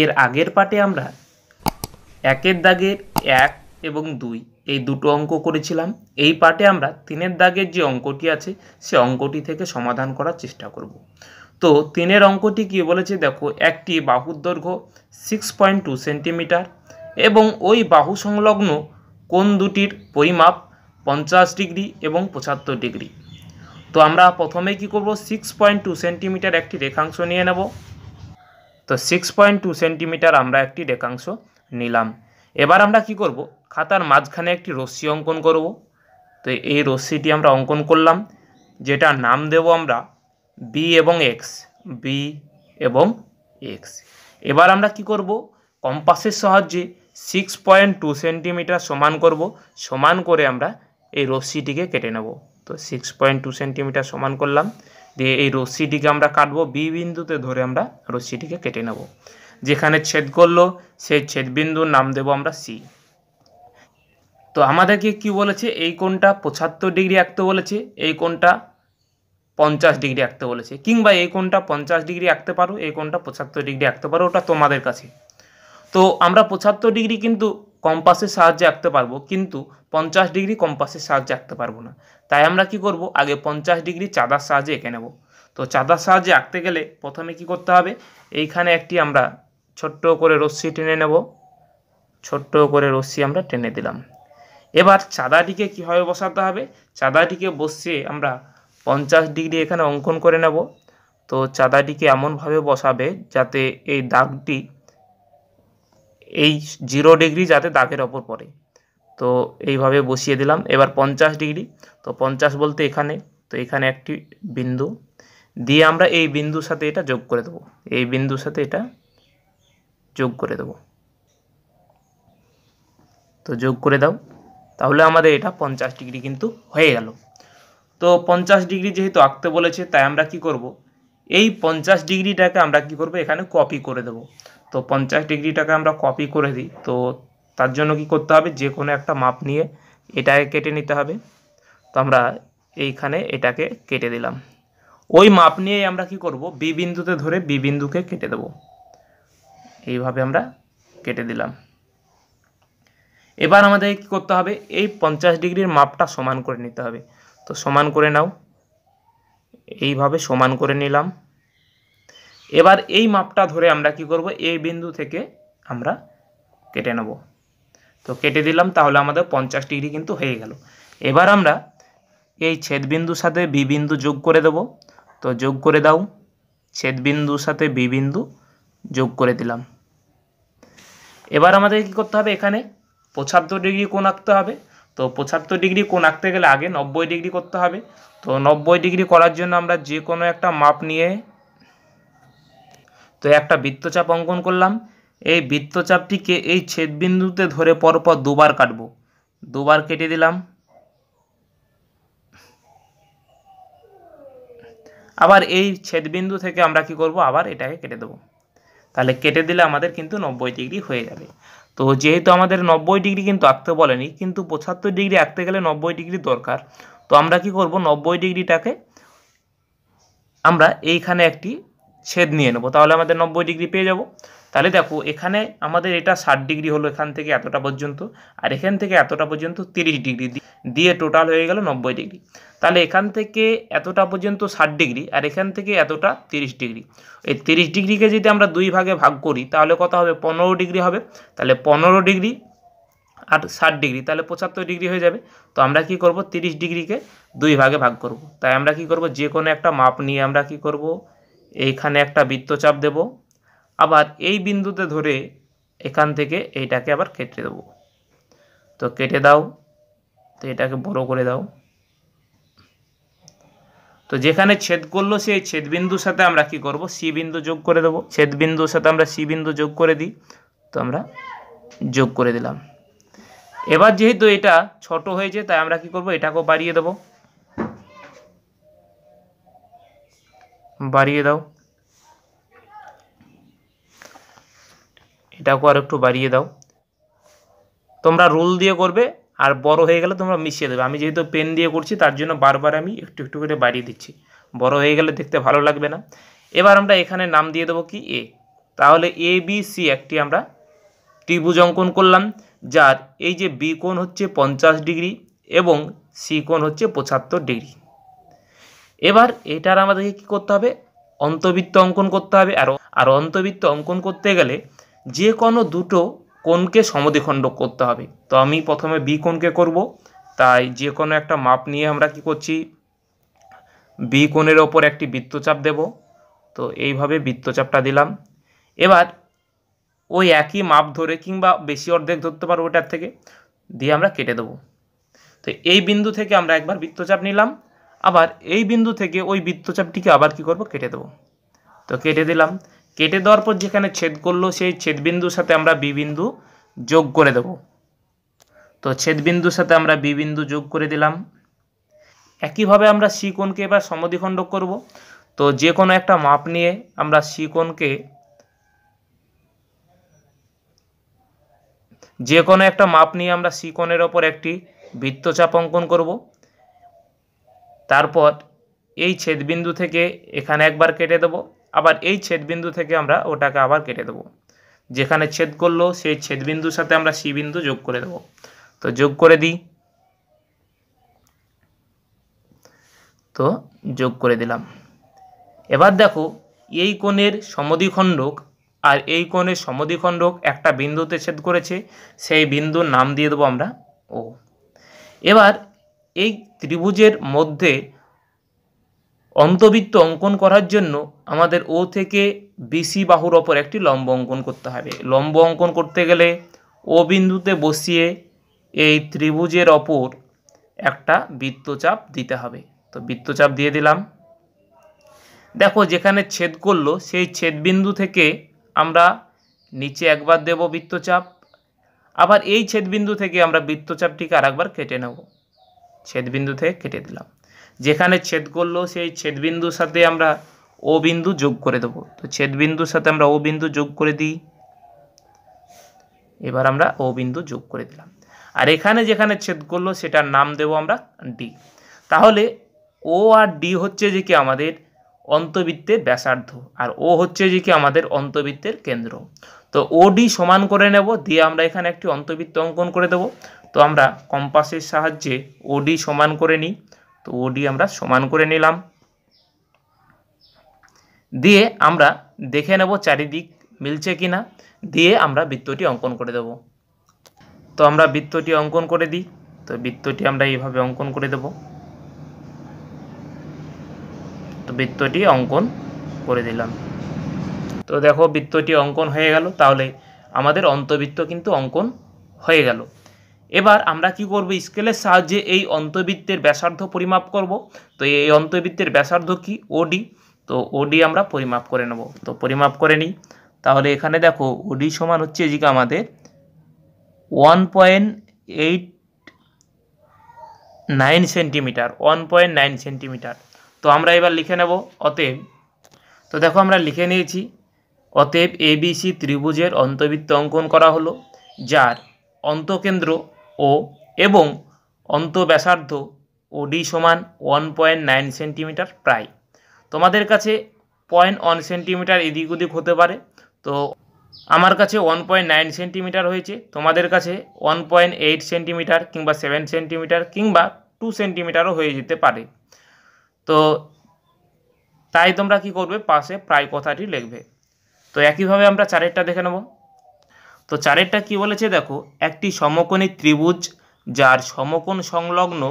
এর আগের পাটে আমরা একের দাগের এক এবং দুই এই দুটো অঙ্ক করেছিলাম এই পাটে আমরা তিনের দাগের যে অঙ্কটি আছে সে অঙ্কটি থেকে সমাধান করার চেষ্টা করব তো তিনের অঙ্কটি কী বলেছে দেখো একটি বাহুর দৈর্ঘ্য সিক্স পয়েন্ট টু সেন্টিমিটার এবং ওই বাহু সংলগ্ন কোন দুটির পরিমাপ পঞ্চাশ ডিগ্রি এবং পঁচাত্তর ডিগ্রি তো আমরা প্রথমে কি করব সিক্স পয়েন্ট টু সেন্টিমিটার একটি রেখাংশ নিয়ে নেব তো সিক্স পয়েন্ট টু সেন্টিমিটার আমরা একটি রেখাংশ নিলাম এবার আমরা কি করব খাতার মাঝখানে একটি রশ্মি অঙ্কন করব তো এই রশ্মিটি আমরা অঙ্কন করলাম যেটা নাম দেব আমরা বি এবং এক্স বি এবং এক্স এবার আমরা কি করব কম্পাসের সাহায্যে সিক্স পয়েন্ট টু সেন্টিমিটার সমান করব সমান করে আমরা এই রশ্মিটিকে কেটে নেব তো সিক্স পয়েন্ট টু সেন্টিমিটার সমান করলাম দিয়ে এই রশ্মিটিকে আমরা কাটবো বি বিন্দুতে ধরে আমরা রশ্মিটিকে কেটে নেব যেখানে ছেদ করলো সেই ছেদবিন্দুর নাম দেব আমরা সি তো আমাদেরকে কি বলেছে এই কোনটা পঁচাত্তর ডিগ্রি আঁকতে বলেছে এই কোনটা পঞ্চাশ ডিগ্রি আঁকতে বলেছে কিংবা এই কোনটা পঞ্চাশ ডিগ্রি আঁকতে পারো এই কোনটা পঁচাত্তর ডিগ্রি আঁকতে পারো ওটা তোমাদের কাছে তো আমরা পঁচাত্তর ডিগ্রি কিন্তু কম্পাসের সাহায্যে আঁকতে পারবো কিন্তু পঞ্চাশ ডিগ্রি কম্পাসের সাহায্যে আঁকতে পারবো না তাই আমরা কি করব আগে পঞ্চাশ ডিগ্রি চাঁদার সাহায্যে এঁকে নেব তো চাঁদার সাহায্যে আঁকতে গেলে প্রথমে কি করতে হবে এইখানে একটি আমরা ছোট্ট করে রশ্মি টেনে নেব ছোট্ট করে রশ্মি আমরা টেনে দিলাম এবার চাঁদাটিকে কীভাবে বসাতে হবে চাঁদাটিকে বসিয়ে আমরা পঞ্চাশ ডিগ্রি এখানে অঙ্কন করে নেব তো চাঁদাটিকে এমনভাবে বসাবে যাতে এই দাগটি এই জিরো ডিগ্রি যাতে দাগের ওপর পড়ে তো এইভাবে বসিয়ে দিলাম এবার পঞ্চাশ ডিগ্রি তো পঞ্চাশ বলতে এখানে তো এখানে একটি বিন্দু দিয়ে আমরা এই বিন্দুর সাথে এটা যোগ করে দেব এই বিন্দুর সাথে এটা যোগ করে দেব তো যোগ করে দাও তাহলে আমাদের এটা পঞ্চাশ ডিগ্রি কিন্তু হয়ে গেল তো পঞ্চাশ ডিগ্রি যেহেতু আঁকতে বলেছে তাই আমরা কি করব এই পঞ্চাশ ডিগ্রিটাকে আমরা কি করব এখানে কপি করে দেব তো পঞ্চাশ ডিগ্রিটাকে আমরা কপি করে দিই তো তার জন্য কি করতে হবে যে কোনো একটা মাপ নিয়ে এটাকে কেটে নিতে হবে তো আমরা এইখানে এটাকে কেটে দিলাম ওই মাপ নিয়েই আমরা কি করব বি বিন্দুতে ধরে বি বিন্দুকে কেটে দেব এইভাবে আমরা কেটে দিলাম এবার আমাদের কি করতে হবে এই পঞ্চাশ ডিগ্রির মাপটা সমান করে নিতে হবে তো সমান করে নাও এইভাবে সমান করে নিলাম এবার এই মাপটা ধরে আমরা কি করব এই বিন্দু থেকে আমরা কেটে নেব তো কেটে দিলাম তাহলে আমাদের পঞ্চাশ ডিগ্রি কিন্তু হয়ে গেল এবার আমরা এই ছেদবিন্দুর সাথে বি বিন্দু যোগ করে দেব তো যোগ করে দাও ছেদবিন্দুর সাথে বি বিন্দু যোগ করে দিলাম এবার আমাদের কি করতে হবে এখানে পঁচাত্তর ডিগ্রি কোন আঁকতে হবে তো পঁচাত্তর ডিগ্রি কোন আঁকতে গেলে আগে নব্বই ডিগ্রি করতে হবে তো নব্বই ডিগ্রি করার জন্য আমরা যে কোনো একটা মাপ নিয়ে তো একটা বৃত্তচাপ অঙ্কন করলাম এই বৃত্তচাপটিকে এই ছেদবিন্দুতে ধরে পরপর দুবার কাটব দুবার কেটে দিলাম আবার এই ছেদবিন্দু থেকে আমরা কি করব আবার এটাকে কেটে দেবো তাহলে কেটে দিলে আমাদের কিন্তু নব্বই ডিগ্রি হয়ে যাবে তো যেহেতু আমাদের নব্বই ডিগ্রি কিন্তু আঁকতে বলেনি কিন্তু পঁচাত্তর ডিগ্রি আঁকতে গেলে নব্বই ডিগ্রি দরকার তো আমরা কি করব নব্বই ডিগ্রিটাকে আমরা এইখানে একটি ছেদ নিয়ে নেবো তাহলে আমাদের নব্বই ডিগ্রি পেয়ে যাব তাহলে দেখো এখানে আমাদের এটা ষাট ডিগ্রি হলো এখান থেকে এতটা পর্যন্ত আর এখান থেকে এতটা পর্যন্ত তিরিশ ডিগ্রি দিয়ে টোটাল হয়ে গেল নব্বই ডিগ্রি তাহলে এখান থেকে এতটা পর্যন্ত ষাট ডিগ্রি আর এখান থেকে এতটা তিরিশ ডিগ্রি এই তিরিশ ডিগ্রিকে যদি আমরা দুই ভাগে ভাগ করি তাহলে কত হবে পনেরো ডিগ্রি হবে তাহলে পনেরো ডিগ্রি আর ষাট ডিগ্রি তাহলে পঁচাত্তর ডিগ্রি হয়ে যাবে তো আমরা কি করব তিরিশ ডিগ্রিকে দুই ভাগে ভাগ করব তাই আমরা কি করব যে কোনো একটা মাপ নিয়ে আমরা কি করব এইখানে একটা বৃত্তচাপ দেব আবার এই বিন্দুতে ধরে এখান থেকে এইটাকে আবার কেটে দেব তো কেটে দাও তো এটাকে বড় করে দাও তো যেখানে ছেদ করলো সেই ছেদবিন্দুর সাথে আমরা কি করব সি বিন্দু যোগ করে দেবো ছেদবিন্দুর সাথে আমরা সি বিন্দু যোগ করে দিই তো আমরা যোগ করে দিলাম এবার যেহেতু এটা ছোট হয়েছে তাই আমরা কি করব এটাকেও বাড়িয়ে দেবো বাড়িয়ে দাও এটাকেও আর একটু বাড়িয়ে দাও তোমরা রোল দিয়ে করবে আর বড় হয়ে গেলে তোমরা মিশিয়ে দেবে আমি যেহেতু পেন দিয়ে করছি তার জন্য বারবার আমি একটু একটু করে বাড়িয়ে দিচ্ছি বড় হয়ে গেলে দেখতে ভালো লাগবে না এবার আমরা এখানে নাম দিয়ে দেবো কি এ তাহলে এ বি সি একটি আমরা ত্রিভুজ অঙ্কন করলাম যার এই যে বি কোণ হচ্ছে পঞ্চাশ ডিগ্রি এবং সি কোণ হচ্ছে পঁচাত্তর ডিগ্রি এবার এটার আমাদেরকে কী করতে হবে অন্তবৃত্ত অঙ্কন করতে হবে আরও আর অন্তবৃত্ত অঙ্কন করতে গেলে যে কোনো দুটো কোণকে সমদেখণ্ড করতে হবে তো আমি প্রথমে বি কোণকে করব তাই যে কোনো একটা মাপ নিয়ে আমরা কি করছি বি কোণের ওপর একটি বৃত্তচাপ দেব তো এইভাবে বৃত্তচাপটা দিলাম এবার ওই একই মাপ ধরে কিংবা বেশি অর্ধেক ধরতে পারবো ওটার থেকে দিয়ে আমরা কেটে দেবো তো এই বিন্দু থেকে আমরা একবার বৃত্তচাপ নিলাম আবার এই বিন্দু থেকে ওই বৃত্তচাপটিকে আবার কি করব কেটে দেবো তো কেটে দিলাম কেটে দেওয়ার পর যেখানে ছেদ করলো সেই ছেদবিন্দুর সাথে আমরা বি বিন্দু যোগ করে দেব তো ছেদবিন্দুর সাথে আমরা বি বিন্দু যোগ করে দিলাম একইভাবে আমরা সি কোণকে এবার সমদ্বিখণ্ড করব তো যে কোনো একটা মাপ নিয়ে আমরা সি কোণকে যে কোনো একটা মাপ নিয়ে আমরা সি কোণের ওপর একটি বৃত্তচাপ অঙ্কন করব তারপর এই ছেদবিন্দু থেকে এখানে একবার কেটে দেব আবার এই ছেদবিন্দু থেকে আমরা ওটাকে আবার কেটে দেব যেখানে ছেদ করলো সেই ছেদবিন্দুর সাথে আমরা সি বিন্দু যোগ করে দেব তো যোগ করে দিই তো যোগ করে দিলাম এবার দেখো এই কোণের সমদ্বিখণ্ডক আর এই কোণের সমদ্বিখণ্ডক একটা বিন্দুতে ছেদ করেছে সেই বিন্দুর নাম দিয়ে দেবো আমরা ও এবার এই ত্রিভুজের মধ্যে অন্তবৃত্ত অঙ্কন করার জন্য আমাদের ও থেকে বিসি বাহুর ওপর একটি লম্ব অঙ্কন করতে হবে লম্ব অঙ্কন করতে গেলে ও বিন্দুতে বসিয়ে এই ত্রিভুজের ওপর একটা বৃত্তচাপ দিতে হবে তো বৃত্তচাপ দিয়ে দিলাম দেখো যেখানে ছেদ করলো সেই ছেদবিন্দু থেকে আমরা নিচে একবার দেব বৃত্তচাপ আবার এই ছেদবিন্দু থেকে আমরা বৃত্তচাপটিকে আরেকবার কেটে নেব ছেদবিন্দু থেকে কেটে দিলাম যেখানে ছেদ করলো সেই ছেদবিন্দুর সাথে আমরা ও বিন্দু যোগ করে দেবো তো ছেদবিন্দুর সাথে আমরা ও বিন্দু যোগ করে দিই এবার আমরা ও বিন্দু যোগ করে দিলাম আর এখানে যেখানে ছেদ করলো সেটার নাম দেব আমরা ডি তাহলে ও আর ডি হচ্ছে যে কি আমাদের অন্তবৃত্তের ব্যাসার্ধ আর ও হচ্ছে যে কি আমাদের অন্তবৃত্তের কেন্দ্র তো ও ডি সমান করে নেব দিয়ে আমরা এখানে একটি অন্তবৃত্ত অঙ্কন করে দেব তো আমরা কম্পাসের সাহায্যে ওডি সমান করে নিই তো ওডি আমরা সমান করে নিলাম দিয়ে আমরা দেখে নেব চারিদিক মিলছে কি না দিয়ে আমরা বৃত্তটি অঙ্কন করে দেব তো আমরা বৃত্তটি অঙ্কন করে দিই তো বৃত্তটি আমরা এইভাবে অঙ্কন করে দেব তো বৃত্তটি অঙ্কন করে দিলাম তো দেখো বৃত্তটি অঙ্কন হয়ে গেল তাহলে আমাদের অন্তবৃত্ত কিন্তু অঙ্কন হয়ে গেল এবার আমরা কি করব স্কেলের সাহায্যে এই অন্তবৃত্তের ব্যাসার্ধ পরিমাপ করব তো এই অন্তবৃত্তের ব্যাসার্ধ কি ওডি তো ওডি আমরা পরিমাপ করে নেব তো পরিমাপ করে নিই তাহলে এখানে দেখো ওডি সমান হচ্ছে এদিকে আমাদের one point eight nine centimetre one point nine centimetre তো আমরা এবার লিখে নেব অতএব তো দেখো আমরা লিখে নিয়েছি অতএব এবিসি ত্রিভুজের অন্তবৃত্ত অঙ্কন করা হলো যার অন্তকেন্দ্র ও এবং ও ওডি সমান ওয়ান পয়েন্ট নাইন সেন্টিমিটার প্রায় তোমাদের কাছে পয়েন্ট ওয়ান সেন্টিমিটার এদিক ওদিক হতে পারে তো আমার কাছে ওয়ান পয়েন্ট নাইন সেন্টিমিটার হয়েছে তোমাদের কাছে ওয়ান পয়েন্ট এইট সেন্টিমিটার কিংবা সেভেন সেন্টিমিটার কিংবা টু সেন্টিমিটারও হয়ে যেতে পারে তো তাই তোমরা কি করবে পাশে প্রায় কথাটি লিখবে তো একইভাবে আমরা চারেরটা দেখে নেব তো চারেরটা কি বলেছে দেখো একটি সমকোণী ত্রিভুজ যার সমকোণ সংলগ্ন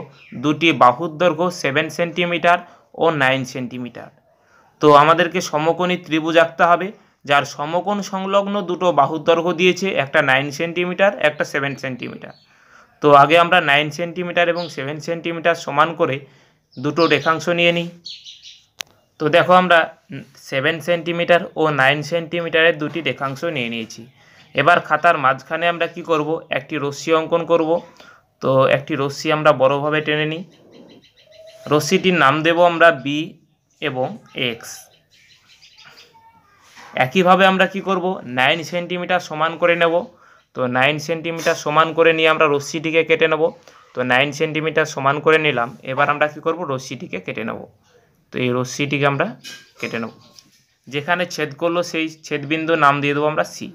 দুটি বাহুর দৈর্ঘ্য সেভেন সেন্টিমিটার ও নাইন সেন্টিমিটার তো আমাদেরকে সমকোণী ত্রিভুজ আঁকতে হবে যার সমকোণ সংলগ্ন দুটো বাহুর দৈর্ঘ্য দিয়েছে একটা নাইন সেন্টিমিটার একটা সেভেন সেন্টিমিটার তো আগে আমরা নাইন সেন্টিমিটার এবং সেভেন সেন্টিমিটার সমান করে দুটো রেখাংশ নিয়ে নিই তো দেখো আমরা সেভেন সেন্টিমিটার ও নাইন সেন্টিমিটারের দুটি রেখাংশ নিয়ে নিয়েছি এবার খাতার মাঝখানে আমরা কি করব একটি রশ্মি অঙ্কন করব তো একটি রশ্মি আমরা বড়োভাবে টেনে নিই রশ্মিটির নাম দেব আমরা বি এবং এক্স একইভাবে আমরা কি করব নাইন সেন্টিমিটার সমান করে নেব তো নাইন সেন্টিমিটার সমান করে নিয়ে আমরা রশ্মিটিকে কেটে নেব তো নাইন সেন্টিমিটার সমান করে নিলাম এবার আমরা কি করব রশ্মিটিকে কেটে নেব তো এই রশ্মিটিকে আমরা কেটে নেব যেখানে ছেদ করলো সেই ছেদবিন্দু নাম দিয়ে দেবো আমরা সি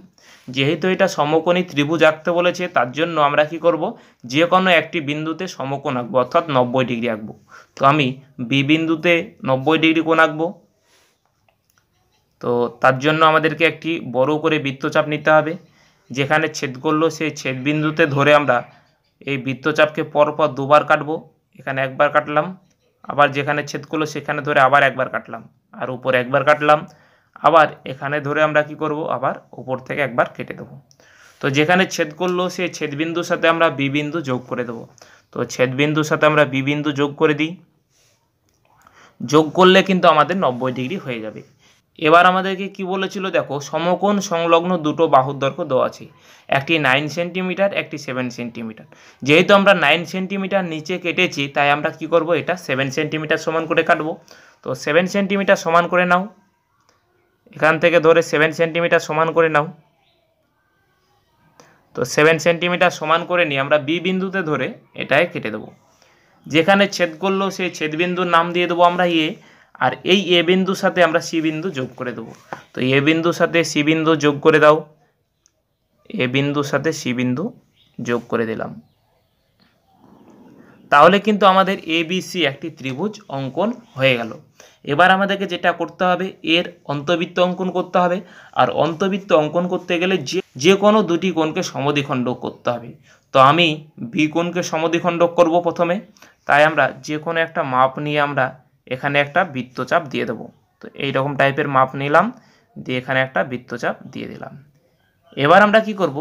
যেহেতু এটা সমকোণী ত্রিভুজ আঁকতে বলেছে তার জন্য আমরা কি করব যে কোনো একটি বিন্দুতে সমকোণ আঁকবো অর্থাৎ নব্বই ডিগ্রি আঁকবো তো আমি বি বিন্দুতে নব্বই ডিগ্রি কোণ আঁকবো তো তার জন্য আমাদেরকে একটি বড় করে বৃত্তচাপ নিতে হবে যেখানে ছেদ করলো সেই ছেদ বিন্দুতে ধরে আমরা এই বৃত্তচাপকে পরপর দুবার কাটবো এখানে একবার কাটলাম আবার যেখানে ছেদ করলো সেখানে ধরে আবার একবার কাটলাম আর উপর একবার কাটলাম আবার এখানে ধরে আমরা কি করব আবার উপর থেকে একবার কেটে দেবো তো যেখানে ছেদ করলো সেই ছেদবিন্দুর সাথে আমরা বিবিন্দু যোগ করে দেবো তো ছেদবিন্দুর সাথে আমরা বিবিন্দু যোগ করে দিই যোগ করলে কিন্তু আমাদের নব্বই ডিগ্রি হয়ে যাবে এবার আমাদেরকে কি বলেছিল দেখো সমকোণ সংলগ্ন দুটো বাহুর দৈর্ঘ্য দেওয়া আছে একটি নাইন সেন্টিমিটার একটি সেভেন সেন্টিমিটার যেহেতু আমরা নাইন সেন্টিমিটার নিচে কেটেছি তাই আমরা কি করব এটা সেভেন সেন্টিমিটার সমান করে কাটবো তো সেভেন সেন্টিমিটার সমান করে নাও এখান থেকে ধরে সেভেন সেন্টিমিটার সমান করে নাও তো সেভেন সেন্টিমিটার সমান করে নিয়ে আমরা বি বিন্দুতে ধরে এটায় কেটে দেবো যেখানে ছেদ করলো সেই ছেদবিন্দুর নাম দিয়ে দেবো আমরা এ আর এই এ বিন্দুর সাথে আমরা সি বিন্দু যোগ করে দেবো তো এ বিন্দুর সাথে সি বিন্দু যোগ করে দাও এ বিন্দুর সাথে সি বিন্দু যোগ করে দিলাম তাহলে কিন্তু আমাদের এবিসি একটি ত্রিভুজ অঙ্কন হয়ে গেল এবার আমাদেরকে যেটা করতে হবে এর অন্তবৃত্ত অঙ্কন করতে হবে আর অন্তবৃত্ত অঙ্কন করতে গেলে যে যে কোনো দুটি কোণকে সমদ্বিখণ্ডক করতে হবে তো আমি বি কোণকে সমদ্বিখণ্ডক করব প্রথমে তাই আমরা যে কোনো একটা মাপ নিয়ে আমরা এখানে একটা বৃত্তচাপ দিয়ে দেবো তো এইরকম টাইপের মাপ নিলাম দিয়ে এখানে একটা বৃত্তচাপ দিয়ে দিলাম এবার আমরা কি করব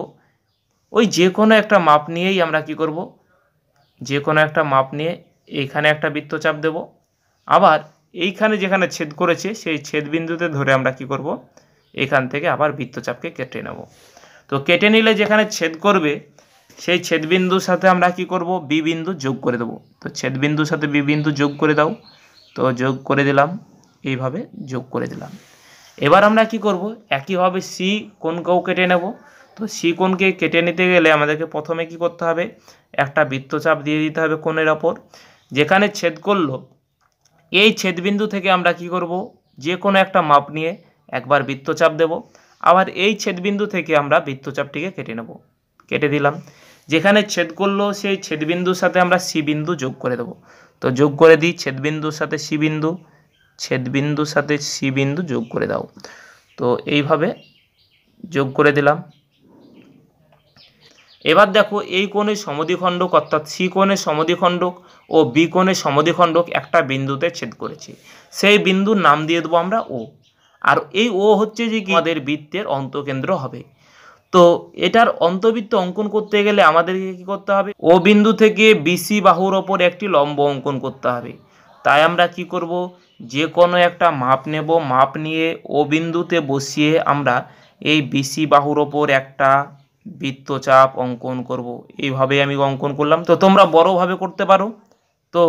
ওই যে কোনো একটা মাপ নিয়েই আমরা কি করব যে কোনো একটা মাপ নিয়ে এইখানে একটা বৃত্তচাপ দেব আবার এইখানে যেখানে ছেদ করেছে সেই ছেদবিন্দুতে ধরে আমরা কি করব এখান থেকে আবার বৃত্তচাপকে কেটে নেব তো কেটে নিলে যেখানে ছেদ করবে সেই ছেদবিন্দুর সাথে আমরা কি করব বি বিন্দু যোগ করে দেব তো ছেদবিন্দুর সাথে বি বিন্দু যোগ করে দাও তো যোগ করে দিলাম এইভাবে যোগ করে দিলাম এবার আমরা কি করব একইভাবে সি কোনকেও কেটে নেব তো সি কোনকে কেটে নিতে গেলে আমাদেরকে প্রথমে কি করতে হবে একটা বৃত্তচাপ দিয়ে দিতে হবে কোণের ওপর যেখানে ছেদ করলো এই ছেদবিন্দু থেকে আমরা কি করব যে কোনো একটা মাপ নিয়ে একবার বৃত্তচাপ দেব আবার এই ছেদবিন্দু থেকে আমরা বৃত্তচাপটিকে কেটে নেব কেটে দিলাম যেখানে ছেদ করলো সেই ছেদবিন্দুর সাথে আমরা সি বিন্দু যোগ করে দেব তো যোগ করে দিই ছেদবিন্দুর সাথে সি ছেদবিন্দুর সাথে সি যোগ করে দাও তো এইভাবে যোগ করে দিলাম এবার দেখো এই কোণের সমদ্বিখণ্ডক অর্থাৎ সি কোণের সমদ্বিখণ্ডক ও বি কোণের সমদ্বিখণ্ডক একটা বিন্দুতে ছেদ করেছে সেই বিন্দুর নাম দিয়ে দেবো আমরা ও আর এই ও হচ্ছে যে কি আমাদের বৃত্তের অন্তকেন্দ্র হবে তো এটার অন্তবৃত্ত অঙ্কন করতে গেলে আমাদেরকে কী করতে হবে ও বিন্দু থেকে বিসি বাহুর ওপর একটি লম্ব অঙ্কন করতে হবে তাই আমরা কি করব যে কোনো একটা মাপ নেব মাপ নিয়ে ও বিন্দুতে বসিয়ে আমরা এই বিসি বাহুর ওপর একটা বৃত্তচাপ অঙ্কন করব। এইভাবে আমি অঙ্কন করলাম তো তোমরা বড়োভাবে করতে পারো তো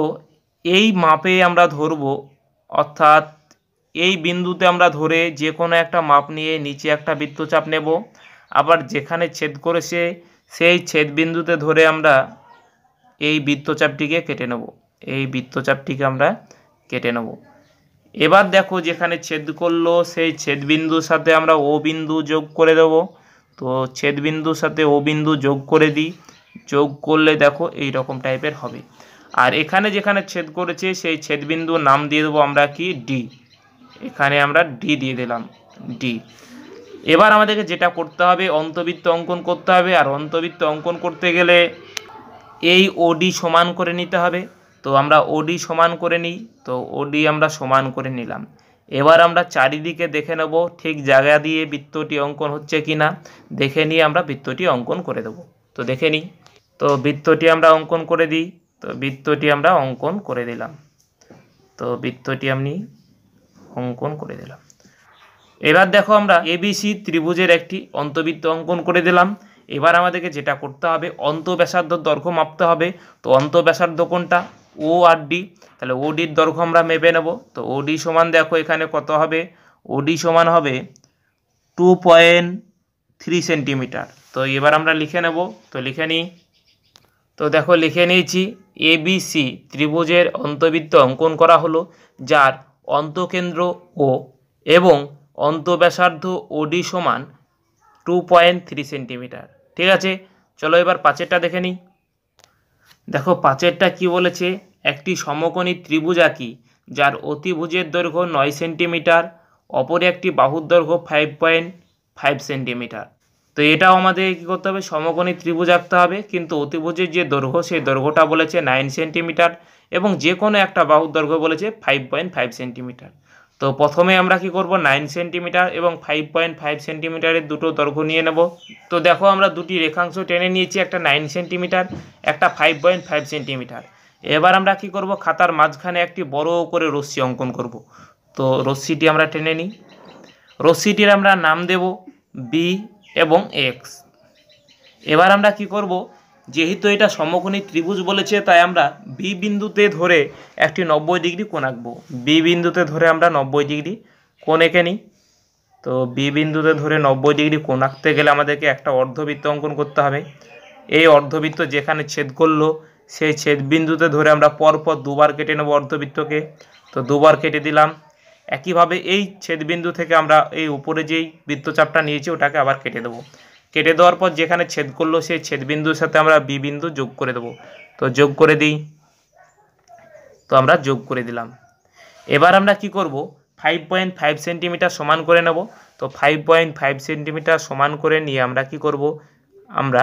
এই মাপে আমরা ধরব অর্থাৎ এই বিন্দুতে আমরা ধরে যে কোনো একটা মাপ নিয়ে নিচে একটা বৃত্তচাপ নেব আবার যেখানে ছেদ করেছে সেই ছেদ বিন্দুতে ধরে আমরা এই বৃত্তচাপটিকে কেটে নেব এই বৃত্তচাপটিকে আমরা কেটে নেব এবার দেখো যেখানে ছেদ করলো সেই ছেদ বিন্দুর সাথে আমরা ও বিন্দু যোগ করে দেবো তো ছেদবিন্দুর সাথে ও বিন্দু যোগ করে দিই যোগ করলে দেখো এই রকম টাইপের হবে আর এখানে যেখানে ছেদ করেছে সেই ছেদবিন্দুর নাম দিয়ে দেবো আমরা কি ডি এখানে আমরা ডি দিয়ে দিলাম ডি এবার আমাদেরকে যেটা করতে হবে অন্তবৃত্ত অঙ্কন করতে হবে আর অন্তবৃত্ত অঙ্কন করতে গেলে এই ওডি সমান করে নিতে হবে তো আমরা ওডি সমান করে নিই তো ওডি আমরা সমান করে নিলাম এবার আমরা চারিদিকে দেখে নেব ঠিক জায়গা দিয়ে বৃত্তটি অঙ্কন হচ্ছে কি না দেখে নিয়ে আমরা বৃত্তটি অঙ্কন করে দেব তো দেখে নিই তো বৃত্তটি আমরা অঙ্কন করে দিই তো বৃত্তটি আমরা অঙ্কন করে দিলাম তো বৃত্তটি আমি অঙ্কন করে দিলাম এবার দেখো আমরা এবিসি ত্রিভুজের একটি অন্তবৃত্ত অঙ্কন করে দিলাম এবার আমাদেরকে যেটা করতে হবে অন্তব্যাসার্ধ দৈর্ঘ্য মাপতে হবে তো অন্তব্যাসার্ধ কোনটা ও আর ডি তাহলে ওডির দৈর্ঘ্য আমরা মেপে নেব তো ওডি সমান দেখো এখানে কত হবে ওডি সমান হবে টু পয়েন্ট থ্রি সেন্টিমিটার তো এবার আমরা লিখে নেব তো লিখে নিই তো দেখো লিখে নিয়েছি এ এবিসি ত্রিভুজের অন্তবৃত্ত অঙ্কন করা হলো যার অন্তকেন্দ্র ও এবং অন্তব্যাসার্ধ ওডি সমান টু পয়েন্ট থ্রি সেন্টিমিটার ঠিক আছে চলো এবার পাঁচেরটা দেখে নিই দেখো পাঁচেরটা কি বলেছে একটি সমকোণী ত্রিভুজ আঁকি যার অতিভুজের দৈর্ঘ্য নয় সেন্টিমিটার অপরে একটি বাহুর দৈর্ঘ্য ফাইভ পয়েন্ট ফাইভ সেন্টিমিটার তো এটাও আমাদের কী করতে হবে সমকোণী ত্রিভুজ আঁকতে হবে কিন্তু অতিভুজের যে দৈর্ঘ্য সেই দৈর্ঘ্যটা বলেছে নাইন সেন্টিমিটার এবং যে কোনো একটা বাহুর দৈর্ঘ্য বলেছে ফাইভ পয়েন্ট ফাইভ সেন্টিমিটার তো প্রথমে আমরা কি করব নাইন সেন্টিমিটার এবং ফাইভ পয়েন্ট ফাইভ সেন্টিমিটারের দুটো দৈর্ঘ্য নিয়ে নেব তো দেখো আমরা দুটি রেখাংশ টেনে নিয়েছি একটা নাইন সেন্টিমিটার একটা ফাইভ পয়েন্ট ফাইভ সেন্টিমিটার এবার আমরা কি করব খাতার মাঝখানে একটি বড় করে রশ্মি অঙ্কন করব তো রশ্মিটি আমরা টেনে নিই রশ্মিটির আমরা নাম দেব বি এবং এক্স এবার আমরা কি করব যেহেতু এটা সমকোণী ত্রিভুজ বলেছে তাই আমরা বি বিন্দুতে ধরে একটি নব্বই ডিগ্রি কোণ আঁকবো বি বিন্দুতে ধরে আমরা নব্বই ডিগ্রি কোণ এঁকে নিই তো বি বিন্দুতে ধরে নব্বই ডিগ্রি কোণ আঁকতে গেলে আমাদেরকে একটা অর্ধবৃত্ত অঙ্কন করতে হবে এই অর্ধবৃত্ত যেখানে ছেদ করলো সেই ছেদ বিন্দুতে ধরে আমরা পরপর দুবার কেটে নেব অর্ধবৃত্তকে তো দুবার কেটে দিলাম একইভাবে এই ছেদবিন্দু থেকে আমরা এই উপরে যেই বৃত্তচাপটা নিয়েছি ওটাকে আবার কেটে দেবো কেটে দেওয়ার পর যেখানে ছেদ করলো সেই ছেদবিন্দুর সাথে আমরা বি বিন্দু যোগ করে দেব তো যোগ করে দিই তো আমরা যোগ করে দিলাম এবার আমরা কি করব ফাইভ পয়েন্ট ফাইভ সেন্টিমিটার সমান করে নেব তো ফাইভ পয়েন্ট ফাইভ সেন্টিমিটার সমান করে নিয়ে আমরা কি করব আমরা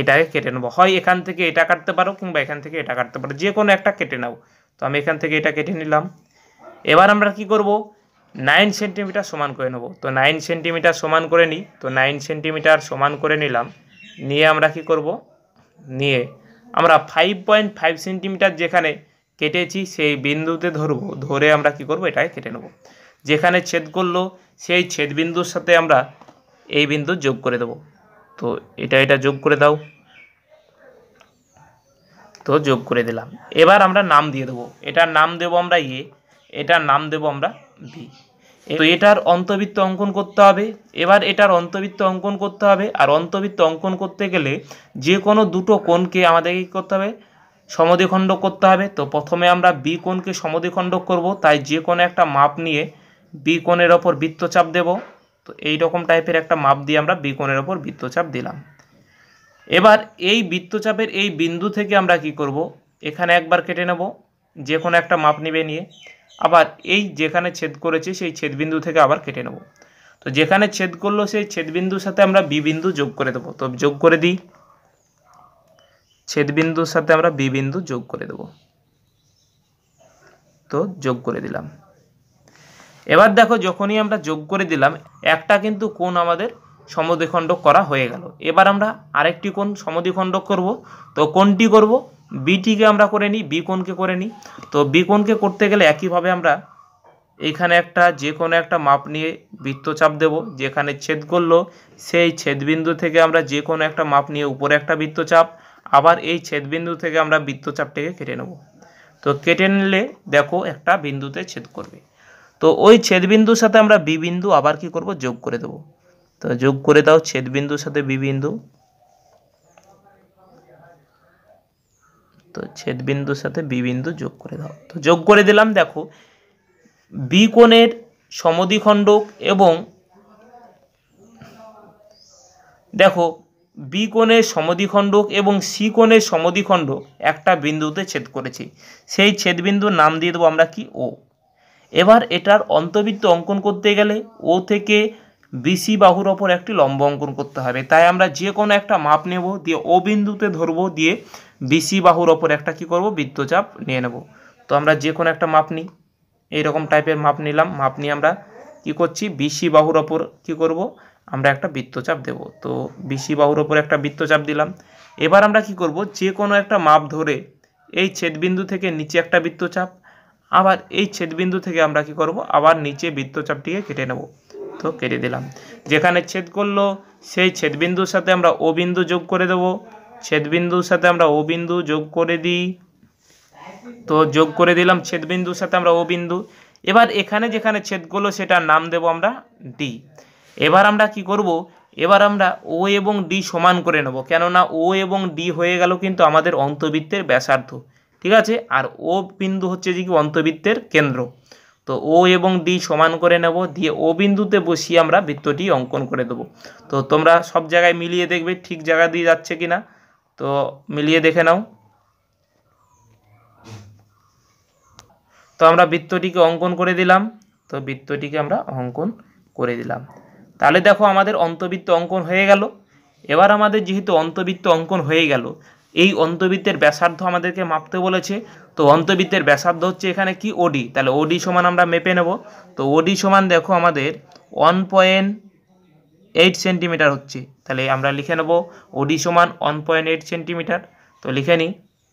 এটাকে কেটে নেবো হয় এখান থেকে এটা কাটতে পারো কিংবা এখান থেকে এটা কাটতে পারো যে কোনো একটা কেটে নাও তো আমি এখান থেকে এটা কেটে নিলাম এবার আমরা কি করব নাইন সেন্টিমিটার সমান করে নেব তো নাইন সেন্টিমিটার সমান করে নিই তো নাইন সেন্টিমিটার সমান করে নিলাম নিয়ে আমরা কি করব নিয়ে আমরা ফাইভ পয়েন্ট ফাইভ সেন্টিমিটার যেখানে কেটেছি সেই বিন্দুতে ধরব ধরে আমরা কি করব এটাকে কেটে নেব যেখানে ছেদ করলো সেই ছেদ বিন্দুর সাথে আমরা এই বিন্দু যোগ করে দেব তো এটা এটা যোগ করে দাও তো যোগ করে দিলাম এবার আমরা নাম দিয়ে দেবো এটার নাম দেবো আমরা ইয়ে এটার নাম দেবো আমরা বি তো এটার অন্তবৃত্ত অঙ্কন করতে হবে এবার এটার অন্তবৃত্ত অঙ্কন করতে হবে আর অন্তবৃত্ত অঙ্কন করতে গেলে যে কোনো দুটো কোণকে আমাদেরকে কী করতে হবে সমদ্বিখণ্ড করতে হবে তো প্রথমে আমরা বি কোণকে সমদ্বিখণ্ড করব তাই যে কোনো একটা মাপ নিয়ে বি কোণের ওপর বৃত্তচাপ দেব তো এই রকম টাইপের একটা মাপ দিয়ে আমরা বি কোণের ওপর বৃত্তচাপ দিলাম এবার এই বৃত্তচাপের এই বিন্দু থেকে আমরা কি করব এখানে একবার কেটে নেব যে কোনো একটা মাপ নিবে নিয়ে আবার এই যেখানে ছেদ করেছে সেই ছেদবিন্দু থেকে আবার কেটে নেব তো যেখানে ছেদ করলো সেই ছেদবিন্দুর সাথে আমরা বি বিন্দু যোগ করে দেবো তো যোগ করে দিই ছেদবিন্দুর সাথে আমরা বি বিন্দু যোগ করে দেব তো যোগ করে দিলাম এবার দেখো যখনই আমরা যোগ করে দিলাম একটা কিন্তু কোন আমাদের সমদ্বিখণ্ডক করা হয়ে গেল এবার আমরা আরেকটি কোন সমদ্বিখণ্ডক করব তো কোনটি করব বিটিকে আমরা করে নিই বি কোণকে করে নিই তো বি করতে গেলে একইভাবে আমরা এখানে একটা যে কোনো একটা মাপ নিয়ে বৃত্তচাপ দেব যেখানে ছেদ করলো সেই ছেদবিন্দু থেকে আমরা যে কোনো একটা মাপ নিয়ে উপরে একটা বৃত্তচাপ আবার এই ছেদবিন্দু থেকে আমরা বৃত্তচাপটাকে কেটে নেব তো কেটে নিলে দেখো একটা বিন্দুতে ছেদ করবে তো ওই ছেদবিন্দুর সাথে আমরা বিবিন্দু আবার কি করব যোগ করে দেব তো যোগ করে দাও ছেদবিন্দুর সাথে বিবিন্দু তো ছেদবিন্দুর সাথে বি বিন্দু যোগ করে দাও তো যোগ করে দিলাম দেখো বিকোণের কোণের সমদ্বিখণ্ডক এবং দেখো বিকোণের কোণের সমদ্বিখণ্ডক এবং সি কোণের সমদ্বিখণ্ডক একটা বিন্দুতে ছেদ করেছে সেই ছেদবিন্দুর নাম দিয়ে দেবো আমরা কি ও এবার এটার অন্তবৃত্ত অঙ্কন করতে গেলে ও থেকে বিসি বাহুর ওপর একটি লম্ব অঙ্কন করতে হবে তাই আমরা যে কোনো একটা মাপ নেব দিয়ে ও বিন্দুতে ধরবো দিয়ে বিসি বাহুর ওপর একটা কি করব বৃত্তচাপ নিয়ে নেব তো আমরা যে কোনো একটা মাপ নিই এইরকম টাইপের মাপ নিলাম মাপ নিয়ে আমরা কি করছি বিসি বাহুর ওপর কি করব আমরা একটা বৃত্তচাপ দেব তো বিসি বাহুর ওপর একটা বৃত্তচাপ দিলাম এবার আমরা কি করব যে কোনো একটা মাপ ধরে এই ছেদবিন্দু থেকে নিচে একটা বৃত্তচাপ আবার এই ছেদবিন্দু থেকে আমরা কি করব আবার নিচে বৃত্তচাপটিকে কেটে নেব তো কেটে দিলাম যেখানে ছেদ করলো সেই ছেদবিন্দুর সাথে আমরা ও বিন্দু যোগ করে দেবো ছেদবিন্দুর সাথে আমরা ও বিন্দু যোগ করে দিই তো যোগ করে দিলাম ছেদবিন্দুর সাথে আমরা ও বিন্দু এবার এখানে যেখানে ছেদ করলো সেটার নাম দেব আমরা ডি এবার আমরা কি করব এবার আমরা ও এবং ডি সমান করে নেব কেননা ও এবং ডি হয়ে গেল কিন্তু আমাদের অন্তবৃত্তের ব্যাসার্ধ ঠিক আছে আর ও বিন্দু হচ্ছে যে কি অন্তবৃত্তের কেন্দ্র তো ও এবং ডি সমান করে নেব দিয়ে ও বিন্দুতে বসিয়ে আমরা বৃত্তটি অঙ্কন করে দেব তো তোমরা সব জায়গায় মিলিয়ে দেখবে ঠিক জায়গা দিয়ে যাচ্ছে কি না তো মিলিয়ে দেখে নাও তো আমরা বৃত্তটিকে অঙ্কন করে দিলাম তো বৃত্তটিকে আমরা অঙ্কন করে দিলাম তাহলে দেখো আমাদের অন্তবৃত্ত অঙ্কন হয়ে গেল এবার আমাদের যেহেতু অন্তবৃত্ত অঙ্কন হয়ে গেল এই অন্তবৃত্তের ব্যাসার্ধ আমাদেরকে মাপতে বলেছে তো অন্তবৃত্তের ব্যাসার্ধ হচ্ছে এখানে কি ওডি তাহলে ওডি সমান আমরা মেপে নেব তো ওডি সমান দেখো আমাদের ওয়ান পয়েন্ট এইট সেন্টিমিটার হচ্ছে তাহলে আমরা লিখে নেব ওডি সমান ওয়ান পয়েন্ট এইট সেন্টিমিটার তো লিখে নিই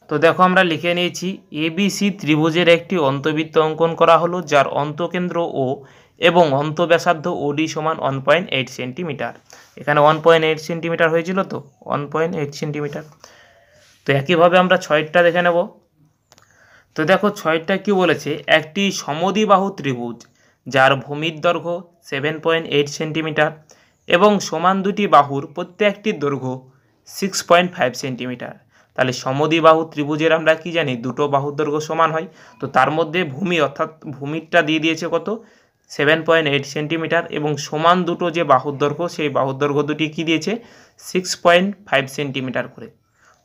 তো দেখো আমরা লিখে নিয়েছি এবিসি ত্রিভুজের একটি অন্তবৃত্ত অঙ্কন করা হলো যার অন্তকেন্দ্র ও এবং অন্তব্যাসার্ধ ওডি সমান ওয়ান পয়েন্ট এইট সেন্টিমিটার এখানে ওয়ান পয়েন্ট এইট সেন্টিমিটার হয়েছিল তো ওয়ান পয়েন্ট এইট সেন্টিমিটার তো একইভাবে আমরা ছয়টা দেখে নেব তো দেখো ছয়টা কি বলেছে একটি সমদিবাহু ত্রিভুজ যার ভূমির দৈর্ঘ্য সেভেন পয়েন্ট এইট সেন্টিমিটার এবং সমান দুটি বাহুর প্রত্যেকটি দৈর্ঘ্য সিক্স পয়েন্ট ফাইভ সেন্টিমিটার তাহলে সমদি বাহু ত্রিভুজের আমরা কি জানি দুটো বাহুর দৈর্ঘ্য সমান হয় তো তার মধ্যে ভূমি অর্থাৎ ভূমিরটা দিয়ে দিয়েছে কত সেভেন পয়েন্ট এইট সেন্টিমিটার এবং সমান দুটো যে বাহুর দৈর্ঘ্য সেই বাহুর দৈর্ঘ্য দুটি কী দিয়েছে সিক্স পয়েন্ট ফাইভ সেন্টিমিটার করে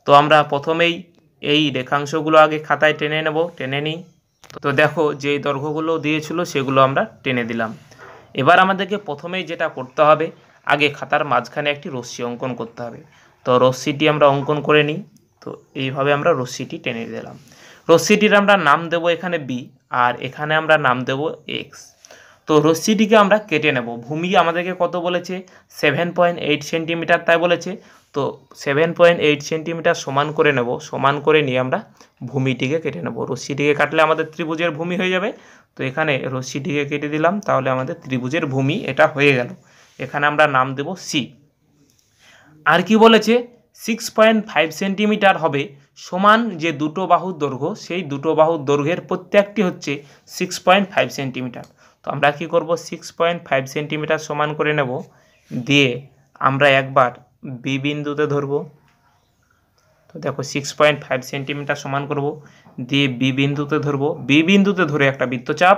তো আমরা প্রথমেই এই রেখাংশগুলো আগে খাতায় টেনে নেব টেনে নিই তো দেখো যে দৈর্ঘ্যগুলো দিয়েছিল সেগুলো আমরা টেনে দিলাম এবার আমাদেরকে প্রথমেই যেটা করতে হবে আগে খাতার মাঝখানে একটি রশ্মি অঙ্কন করতে হবে তো রশ্মিটি আমরা অঙ্কন করে নিই তো এইভাবে আমরা রশ্মিটি টেনে দিলাম রশ্মিটির আমরা নাম দেব এখানে বি আর এখানে আমরা নাম দেব এক্স তো রশ্মিটিকে আমরা কেটে নেব ভূমি আমাদেরকে কত বলেছে সেভেন পয়েন্ট এইট সেন্টিমিটার তাই বলেছে তো সেভেন পয়েন্ট এইট সেন্টিমিটার সমান করে নেব সমান করে নিয়ে আমরা ভূমিটিকে কেটে নেব রশ্মিটিকে কাটলে আমাদের ত্রিভুজের ভূমি হয়ে যাবে তো এখানে রশ্মিটিকে কেটে দিলাম তাহলে আমাদের ত্রিভুজের ভূমি এটা হয়ে গেল এখানে আমরা নাম দেব সি আর কি বলেছে সিক্স পয়েন্ট ফাইভ সেন্টিমিটার হবে সমান যে দুটো বাহুর দৈর্ঘ্য সেই দুটো বাহুর দৈর্ঘ্যের প্রত্যেকটি হচ্ছে সিক্স পয়েন্ট ফাইভ সেন্টিমিটার তো আমরা কি করব সিক্স পয়েন্ট ফাইভ সেন্টিমিটার সমান করে নেব দিয়ে আমরা একবার বি বিন্দুতে ধরব তো দেখো সিক্স পয়েন্ট ফাইভ সেন্টিমিটার সমান করব দিয়ে বি বিন্দুতে ধরব বি বিন্দুতে ধরে একটা বৃত্তচাপ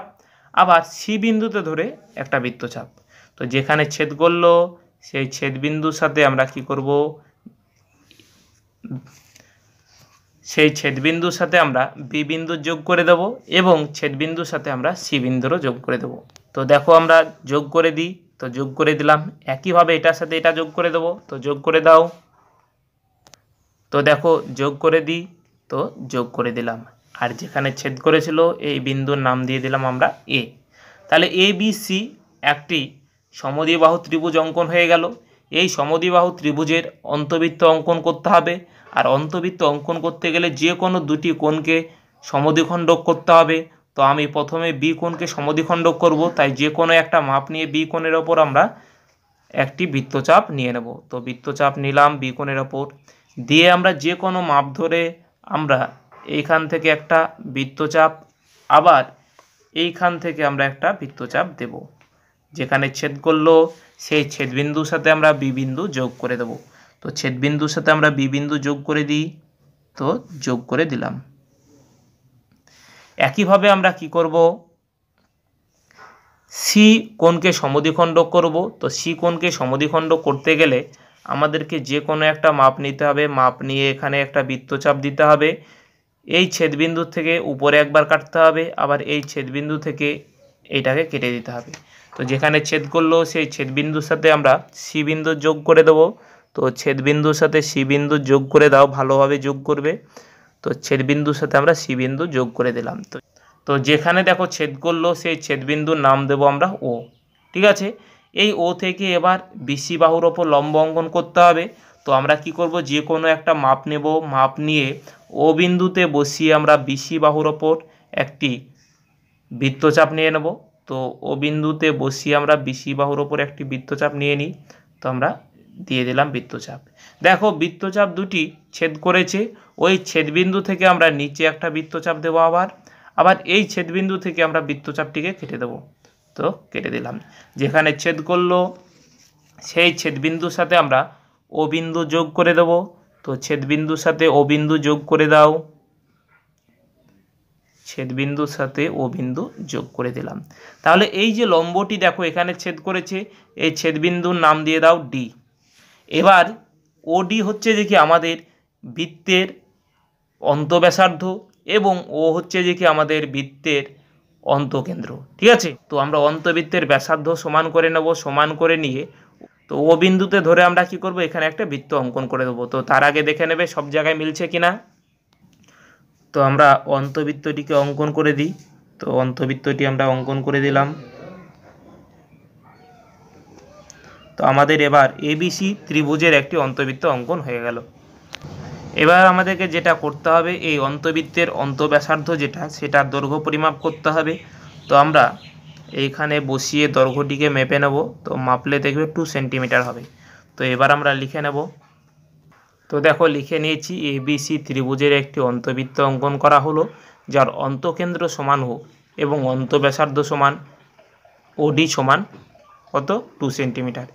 আবার সি বিন্দুতে ধরে একটা বৃত্তচাপ তো যেখানে ছেদ করলো সেই ছেদবিন্দুর সাথে আমরা কি করব সেই ছেদবিন্দুর সাথে আমরা বি বিন্দু যোগ করে দেব এবং ছেদবিন্দুর সাথে আমরা সি বিন্দুরও যোগ করে দেব তো দেখো আমরা যোগ করে দিই তো যোগ করে দিলাম একইভাবে এটার সাথে এটা যোগ করে দেব তো যোগ করে দাও তো দেখো যোগ করে দিই তো যোগ করে দিলাম আর যেখানে ছেদ করেছিল এই বিন্দুর নাম দিয়ে দিলাম আমরা এ তাহলে এ বি সি একটি সমদিবাহু ত্রিভুজ অঙ্কন হয়ে গেল এই সমদিবাহু ত্রিভুজের অন্তবৃত্ত অঙ্কন করতে হবে আর অন্তবৃত্ত অঙ্কন করতে গেলে যে কোনো দুটি কোণকে সমদ্বিখণ্ডক করতে হবে তো আমি প্রথমে বি কোণকে সমদ্বিখণ্ডক করব তাই যে কোনো একটা মাপ নিয়ে বি কোণের ওপর আমরা একটি বৃত্তচাপ নিয়ে নেব তো বৃত্তচাপ নিলাম বি কোণের ওপর দিয়ে আমরা যে কোনো মাপ ধরে আমরা এইখান থেকে একটা বৃত্তচাপ আবার এইখান থেকে আমরা একটা বৃত্তচাপ দেবো যেখানে ছেদ করলো সেই ছেদবিন্দুর সাথে আমরা বি বিন্দু যোগ করে দেব তো ছেদবিন্দুর সাথে আমরা বি বিন্দু যোগ করে দিই তো যোগ করে দিলাম একইভাবে আমরা কি করব সি কোনকে সমধিখণ্ড করব তো সি কোনকে সমধিখণ্ড করতে গেলে আমাদেরকে যে কোনো একটা মাপ নিতে হবে মাপ নিয়ে এখানে একটা বৃত্তচাপ দিতে হবে এই ছেদবিন্দু থেকে উপরে একবার কাটতে হবে আবার এই ছেদবিন্দু থেকে এইটাকে কেটে দিতে হবে তো যেখানে ছেদ করলো সেই ছেদবিন্দুর সাথে আমরা সি বিন্দু যোগ করে দেবো তো ছেদবিন্দুর সাথে সি বিন্দু যোগ করে দাও ভালোভাবে যোগ করবে তো ছেদবিন্দুর সাথে আমরা সি বিন্দু যোগ করে দিলাম তো তো যেখানে দেখো ছেদ করলো সেই ছেদবিন্দুর নাম দেব আমরা ও ঠিক আছে এই ও থেকে এবার বিসি বাহুর ওপর লম্ব অঙ্কন করতে হবে তো আমরা কি করব যে কোনো একটা মাপ নেব মাপ নিয়ে ও বিন্দুতে বসিয়ে আমরা বিসি বাহুর ওপর একটি বৃত্তচাপ নিয়ে নেব তো ও বিন্দুতে বসিয়ে আমরা বিসি বাহুর ওপর একটি বৃত্তচাপ নিয়ে নিই তো আমরা দিয়ে দিলাম বৃত্তচাপ দেখো বৃত্তচাপ দুটি ছেদ করেছে ওই ছেদবিন্দু থেকে আমরা নিচে একটা বৃত্তচাপ দেবো আবার আবার এই ছেদবিন্দু থেকে আমরা বৃত্তচাপটিকে কেটে দেবো তো কেটে দিলাম যেখানে ছেদ করলো সেই ছেদবিন্দুর সাথে আমরা ও বিন্দু যোগ করে দেব তো ছেদবিন্দুর সাথে ও বিন্দু যোগ করে দাও ছেদবিন্দুর সাথে ও বিন্দু যোগ করে দিলাম তাহলে এই যে লম্বটি দেখো এখানে ছেদ করেছে এই ছেদবিন্দুর নাম দিয়ে দাও ডি এবার ও ডি হচ্ছে যে কি আমাদের বৃত্তের অন্তব্যাসার্ধ এবং ও হচ্ছে যে কি আমাদের বৃত্তের অন্তকেন্দ্র ঠিক আছে তো আমরা অন্তবৃত্তের ব্যাসার্ধ সমান করে নেব সমান করে নিয়ে তো ও বিন্দুতে ধরে আমরা কি করব এখানে একটা বৃত্ত অঙ্কন করে দেবো তো তার আগে দেখে নেবে সব জায়গায় মিলছে কিনা তো আমরা অন্তবৃত্তটিকে অঙ্কন করে দিই তো অন্তবৃত্তটি আমরা অঙ্কন করে দিলাম তো আমাদের এবার এবিসি ত্রিভুজের একটি অন্তবৃত্ত অঙ্কন হয়ে গেল এবার আমাদেরকে যেটা করতে হবে এই অন্তবৃত্তের অন্তব্যাসার্ধ যেটা সেটার দৈর্ঘ্য পরিমাপ করতে হবে তো আমরা এইখানে বসিয়ে দৈর্ঘ্যটিকে মেপে নেব তো মাপলে দেখবে টু সেন্টিমিটার হবে তো এবার আমরা লিখে নেব তো দেখো লিখে নিয়েছি এবিসি ত্রিভুজের একটি অন্তবৃত্ত অঙ্কন করা হলো যার অন্তকেন্দ্র সমান হোক এবং অন্তব্যাসার্ধ সমান ওডি সমান কত টু সেন্টিমিটার